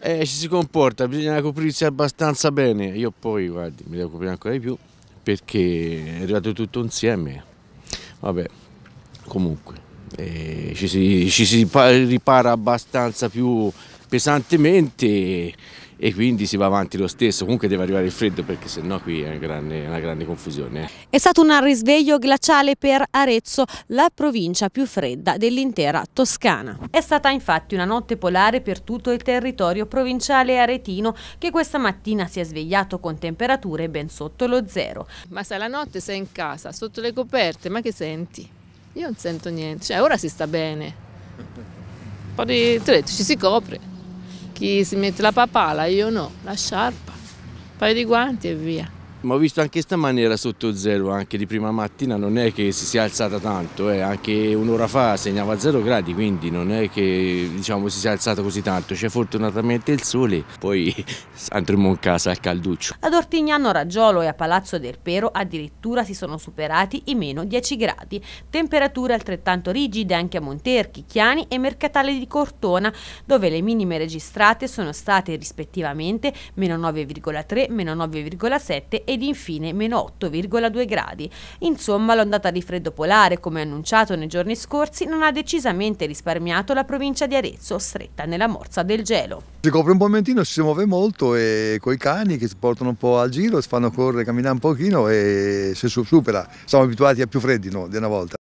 Eh, ci si comporta, bisogna coprirsi abbastanza bene. Io poi, guardi, mi devo coprire ancora di più perché è arrivato tutto insieme. Vabbè, comunque, eh, ci, si, ci si ripara abbastanza più pesantemente e quindi si va avanti lo stesso, comunque deve arrivare il freddo perché sennò qui è una grande, una grande confusione. Eh. È stato un risveglio glaciale per Arezzo, la provincia più fredda dell'intera Toscana. È stata infatti una notte polare per tutto il territorio provinciale aretino che questa mattina si è svegliato con temperature ben sotto lo zero. Ma se la notte sei in casa, sotto le coperte, ma che senti? Io non sento niente, cioè ora si sta bene, poi di, ci si copre. Chi si mette la papala, io no, la sciarpa, un paio di guanti e via. Ma ho visto anche stamani era sotto zero, anche di prima mattina non è che si sia alzata tanto, eh. anche un'ora fa segnava zero gradi, quindi non è che diciamo, si sia alzata così tanto. C'è fortunatamente il sole, poi andremo in casa al calduccio. Ad Ortignano Raggiolo e a Palazzo del Pero addirittura si sono superati i meno 10 gradi. Temperature altrettanto rigide anche a Monterchi, Chiani e Mercatale di Cortona, dove le minime registrate sono state rispettivamente meno 9,3, meno 9,7 ed infine meno 8,2 gradi. Insomma, l'ondata di freddo polare, come annunciato nei giorni scorsi, non ha decisamente risparmiato la provincia di Arezzo, stretta nella morsa del gelo. Si copre un po' momentino, si muove molto e coi cani che si portano un po' al giro, si fanno correre, camminare un pochino e si supera. Siamo abituati a più freddi no, di una volta.